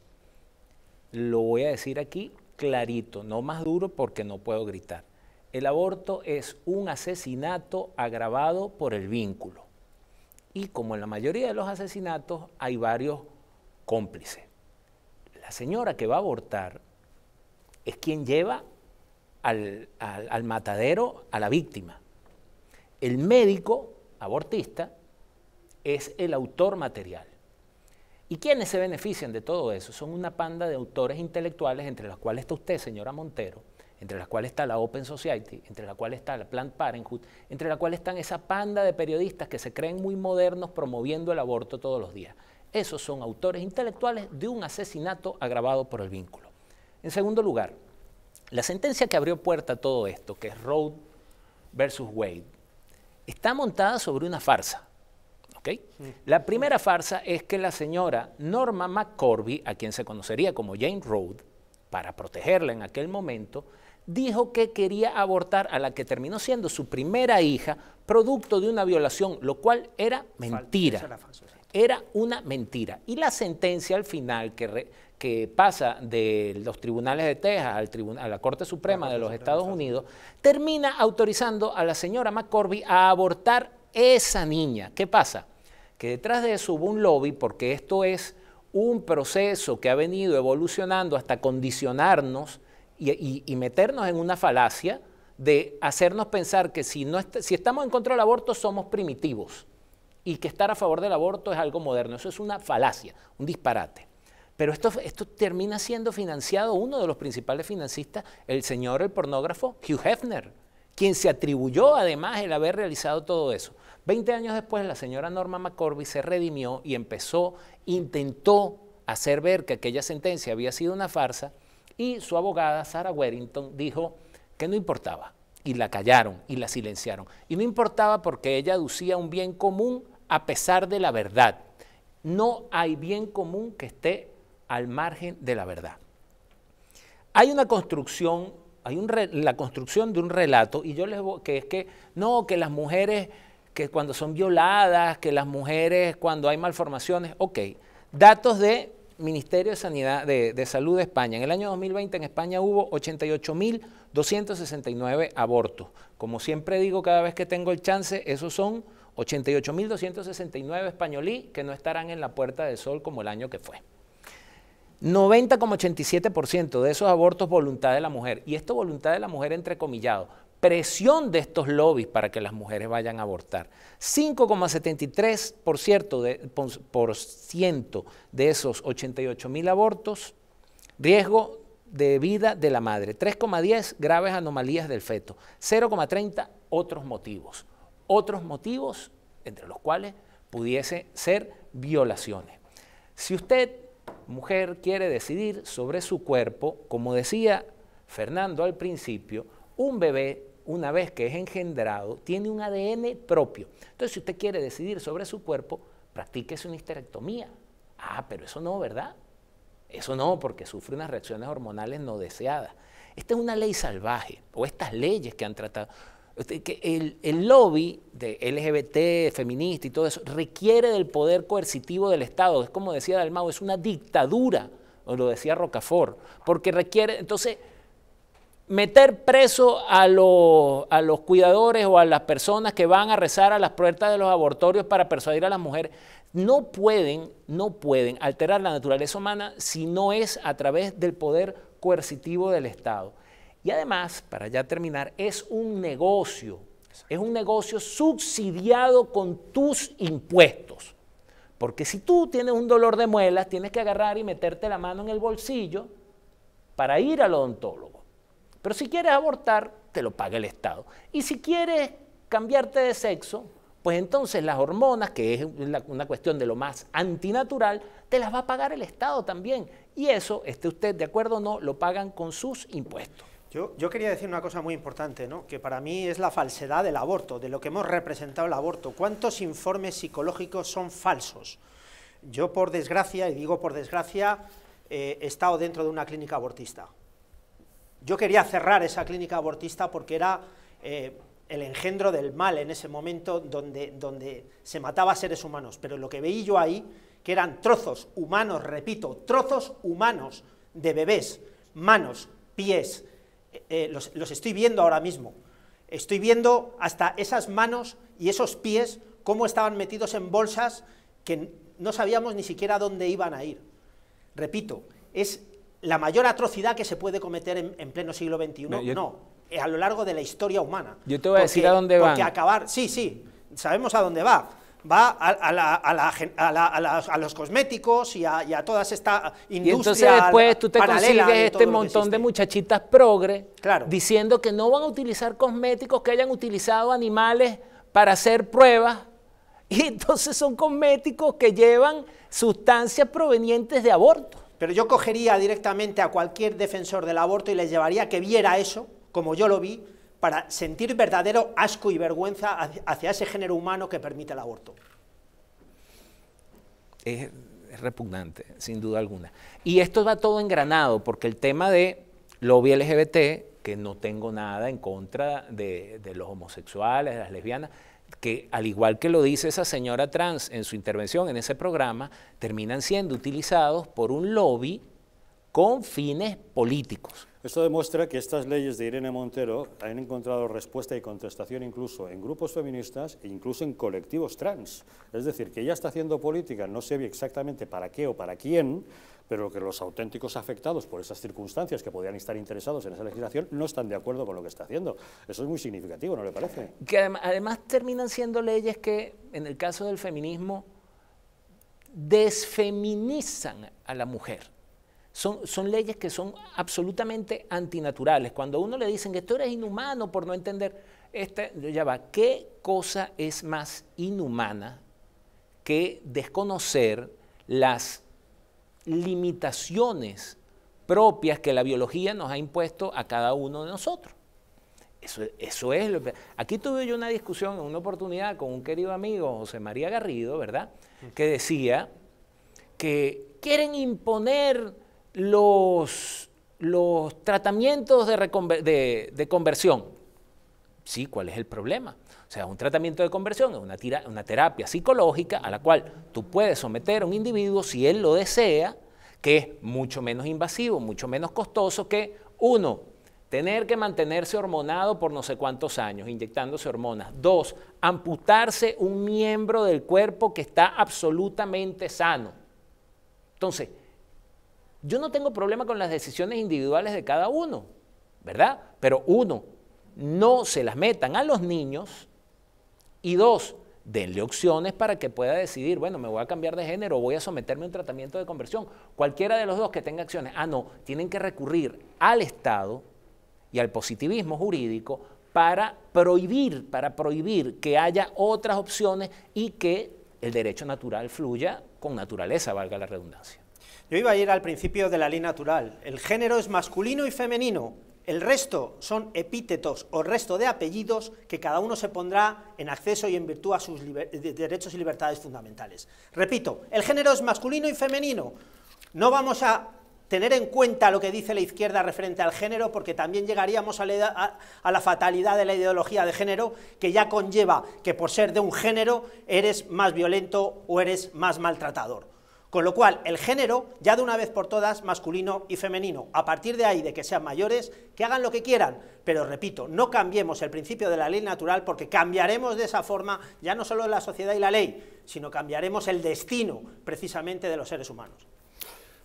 Lo voy a decir aquí clarito, no más duro porque no puedo gritar. El aborto es un asesinato agravado por el vínculo. Y como en la mayoría de los asesinatos hay varios cómplices. La señora que va a abortar es quien lleva al, matadero a la víctima. El médico abortista es el autor material. ¿Y quiénes se benefician de todo eso? Son una panda de autores intelectuales, entre las cuales está usted, señora Montero, entre las cuales está la Open Society, entre las cuales está la Planned Parenthood, entre las cuales están esa panda de periodistas que se creen muy modernos promoviendo el aborto todos los días. Esos son autores intelectuales de un asesinato agravado por el vínculo. En segundo lugar, la sentencia que abrió puerta a todo esto, que es Roe versus Wade, está montada sobre una farsa. Mm. La primera farsa es que la señora Norma McCorby, a quien se conocería como Jane Road, para protegerla en aquel momento, dijo que quería abortar a la que terminó siendo su primera hija, producto de una violación, lo cual era mentira. Era una mentira. Y la sentencia al final que, pasa de los tribunales de Texas al a la Corte Suprema de los Estados Unidos termina autorizando a la señora McCorby a abortar esa niña. ¿Qué pasa? que detrás de eso hubo un lobby, porque esto es un proceso que ha venido evolucionando hasta condicionarnos y, meternos en una falacia de hacernos pensar que si, si estamos en contra del aborto somos primitivos y que estar a favor del aborto es algo moderno. Eso es una falacia, un disparate. Pero esto, termina siendo financiado uno de los principales financistas, el señor, el pornógrafo Hugh Hefner, quien se atribuyó además el haber realizado todo eso. Veinte años después, la señora Norma McCorby se redimió y empezó, intentó hacer ver que aquella sentencia había sido una farsa y su abogada, Sarah Warrington, dijo que no importaba. Y la callaron y la silenciaron. Y no importaba porque ella aducía un bien común a pesar de la verdad. No hay bien común que esté al margen de la verdad. Hay una construcción, hay la construcción de un relato, y yo les que es que no, que las mujeres que cuando son violadas, que las mujeres cuando hay malformaciones. Ok, datos del Ministerio de, Salud de España. En el año 2020 en España hubo 88.269 abortos. Como siempre digo cada vez que tengo el chance, esos son 88.269 españolí que no estarán en la Puerta del Sol como el año que fue. 90,87% de esos abortos voluntad de la mujer. Y esto voluntad de la mujer entrecomillado, presión de estos lobbies para que las mujeres vayan a abortar. 5,73% por, cierto, de, ciento de esos 88,000 mil abortos, riesgo de vida de la madre. 3,10 graves anomalías del feto. 0,30 otros motivos. Otros motivos entre los cuales pudiese ser violaciones. Si usted, mujer, quiere decidir sobre su cuerpo, como decía Fernando al principio, un bebé, una vez que es engendrado, tiene un ADN propio. Entonces, si usted quiere decidir sobre su cuerpo, practíquese una histerectomía. Ah, pero eso no, ¿verdad? Eso no, porque sufre unas reacciones hormonales no deseadas. Esta es una ley salvaje, o estas leyes que han tratado. Este, que el, lobby de LGBT, feminista y todo eso, requiere del poder coercitivo del Estado. Es como decía Dalmau, es una dictadura, o lo decía Rocafort, porque requiere. Entonces, meter preso a los, a los, cuidadores o a las personas que van a rezar a las puertas de los abortorios para persuadir a las mujeres, no pueden, no pueden alterar la naturaleza humana si no es a través del poder coercitivo del Estado. Y además, para ya terminar, es un negocio, es un negocio subsidiado con tus impuestos. Porque si tú tienes un dolor de muelas, tienes que agarrar y meterte la mano en el bolsillo para ir al odontólogo. Pero si quieres abortar, te lo paga el Estado. Y si quieres cambiarte de sexo, pues entonces las hormonas, que es una cuestión de lo más antinatural, te las va a pagar el Estado también. Y eso,
esté usted de acuerdo o no, lo pagan con sus impuestos. Yo, quería decir una cosa muy importante, ¿no? que para mí es la falsedad del aborto, de lo que hemos representado el aborto. ¿Cuántos informes psicológicos son falsos? Yo, por desgracia, y digo por desgracia, eh, he estado dentro de una clínica abortista. Yo quería cerrar esa clínica abortista porque era eh, el engendro del mal en ese momento donde, donde se mataba a seres humanos, pero lo que veí yo ahí, que eran trozos humanos, repito, trozos humanos de bebés, manos, pies, eh, eh, los, los estoy viendo ahora mismo, estoy viendo hasta esas manos y esos pies cómo estaban metidos en bolsas que no sabíamos ni siquiera dónde iban a ir. Repito, es la mayor atrocidad que se puede cometer en, pleno siglo XXI, no, es eh, a lo largo de la historia humana.
Yo te voy a decir a dónde va. Porque
acabar, sí, sí, sabemos a dónde va. Va a, a, la, a, la, a los cosméticos y a, todas esta industria. entonces después tú te consigues este montón
de muchachitas progre claro. diciendo que no van a utilizar cosméticos que hayan utilizado animales para hacer pruebas. *laughs* Y entonces
son cosméticos que llevan sustancias provenientes de abortos. Pero yo cogería directamente a cualquier defensor del aborto y les llevaría que viera eso, como yo lo vi, para sentir verdadero asco y vergüenza hacia ese género humano que permite el aborto.
Es, repugnante, sin duda alguna. Y esto va todo engranado, porque el tema de lobby LGBT, que no tengo nada en contra de los homosexuales, de las lesbianas, que al igual que lo dice esa señora trans en su intervención en ese programa, terminan siendo utilizados por un lobby con fines políticos. Esto demuestra que estas leyes de Irene Montero han
encontrado respuesta y contestación incluso en grupos feministas e incluso en colectivos trans. Es decir, que ella está haciendo política, no sé ve exactamente para qué o para quién, pero que los auténticos afectados por esas circunstancias que podrían estar interesados en esa legislación no están de acuerdo con lo que está haciendo. Eso es muy significativo, ¿no le parece?
Que además terminan siendo leyes que, en el caso del feminismo, desfeminizan a la mujer. Son, son, leyes que son absolutamente antinaturales. Cuando uno le dicen que esto eres inhumano por no entender, este, ya va, ¿qué cosa es más inhumana que desconocer las limitaciones propias que la biología nos ha impuesto a cada uno de nosotros. Eso, es lo Aquí tuve yo una discusión en una oportunidad con un querido amigo, José María Garrido, ¿verdad? Que decía que quieren imponer los, los tratamientos de, de conversión. Sí, ¿cuál es el problema? O sea, un tratamiento de conversión es una, tira, una terapia psicológica a la cual tú puedes someter a un individuo si él lo desea, que es mucho menos invasivo, mucho menos costoso que uno, tener que mantenerse hormonado por no sé cuántos años, inyectándose hormonas. Dos, amputarse un miembro del cuerpo que está absolutamente sano. Entonces, yo no tengo problema con las decisiones individuales de cada uno, ¿verdad? Pero uno, no se las metan a los niños y dos, denle opciones para que pueda decidir, bueno, me voy a cambiar de género, voy a someterme a un tratamiento de conversión. Cualquiera de los dos que tenga acciones. Ah, no, tienen que recurrir al Estado y al positivismo jurídico para prohibir, para prohibir que haya otras opciones y que el
derecho natural fluya con naturaleza, valga la redundancia. Yo iba a ir al principio de la ley natural. El género es masculino y femenino. El resto son epítetos o resto de apellidos que cada uno se pondrá en acceso y en virtud a sus derechos y libertades fundamentales. Repito, el género es masculino y femenino. No vamos a tener en cuenta lo que dice la izquierda referente al género, porque también llegaríamos a la, a la, fatalidad de la ideología de género, que ya conlleva que por ser de un género eres más violento o eres más maltratador. Con lo cual, el género, ya de una vez por todas, masculino y femenino. A partir de ahí, de que sean mayores, que hagan lo que quieran. Pero repito, no cambiemos el principio de la ley natural porque cambiaremos de esa forma ya no solo la sociedad y la ley, sino cambiaremos el destino precisamente de los seres humanos.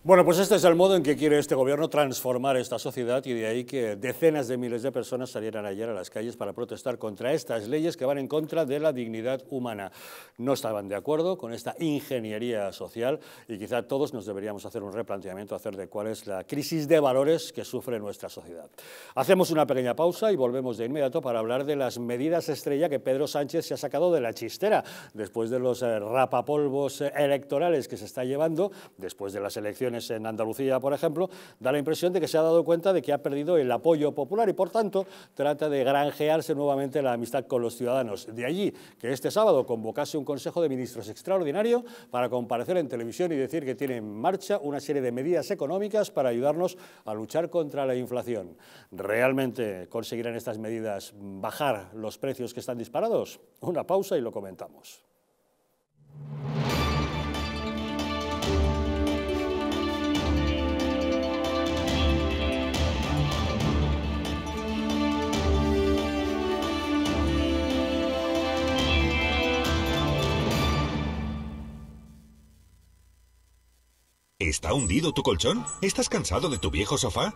Bueno, pues este es el modo en que quiere este gobierno transformar esta sociedad y de ahí que decenas de miles de personas salieran ayer a las calles para protestar contra estas leyes que van en contra de la dignidad humana. No estaban de acuerdo con esta ingeniería social y quizá todos nos deberíamos hacer un replanteamiento, hacer de cuál es la crisis de valores que sufre nuestra sociedad. Hacemos una pequeña pausa y volvemos de inmediato para hablar de las medidas estrella que Pedro Sánchez se ha sacado de la chistera después de los eh, rapapolvos eh, electorales que se está llevando, después de las elecciones en Andalucía, por ejemplo, da la impresión de que se ha dado cuenta de que ha perdido el apoyo popular y, por tanto, trata de granjearse nuevamente la amistad con los ciudadanos. De allí que este sábado convocase un Consejo de Ministros extraordinario para comparecer en televisión y decir que tiene en marcha una serie de medidas económicas para ayudarnos a luchar contra la inflación. ¿Realmente conseguirán estas medidas bajar los precios que están disparados? Una pausa y lo comentamos. ¿Está hundido tu colchón? ¿Estás cansado de tu viejo sofá?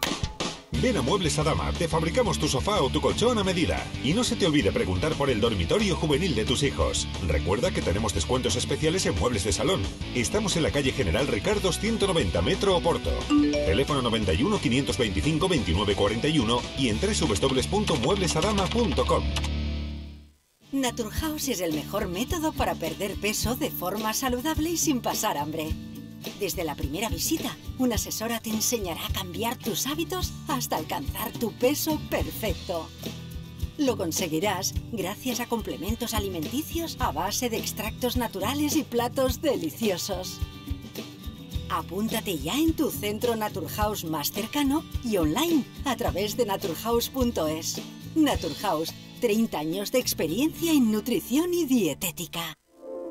Ven a Muebles Adama, te fabricamos tu sofá o tu colchón a medida. Y no se te olvide preguntar por el dormitorio juvenil de tus hijos. Recuerda que tenemos descuentos especiales en muebles de salón. Estamos en la calle General Ricardo 190 Metro Oporto. Teléfono 91 525 2941 y en www.mueblesadama.com.
Naturhaus es el mejor método para perder peso de forma saludable y sin pasar hambre. Desde la primera visita, una asesora te enseñará a cambiar tus hábitos hasta alcanzar tu peso perfecto. Lo conseguirás gracias a complementos alimenticios a base de extractos naturales y platos deliciosos. Apúntate ya en tu centro Naturhaus más cercano y online a través de naturhaus.es. Naturhaus, 30 años de experiencia en nutrición y dietética.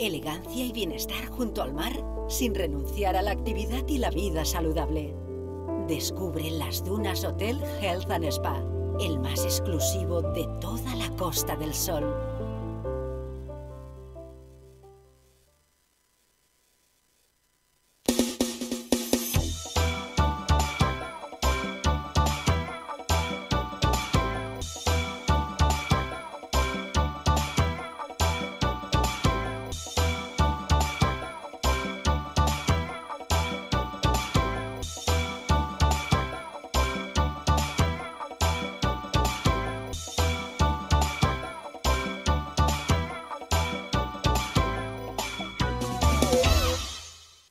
Elegancia y bienestar junto al mar sin renunciar a la actividad y la vida saludable. Descubre las Dunas Hotel Health Spa, el más exclusivo de toda la Costa del Sol.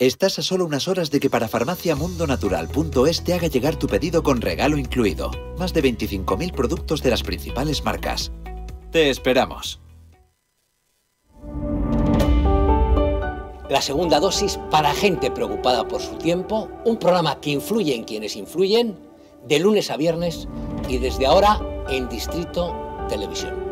Estás a solo unas horas de que para farmaciamundonatural.es te haga llegar tu pedido con regalo incluido. Más de 25.000 productos de las principales marcas. Te esperamos.
La segunda dosis para gente preocupada por su tiempo, un programa que influye en quienes influyen, de lunes a viernes y desde ahora en Distrito Televisión.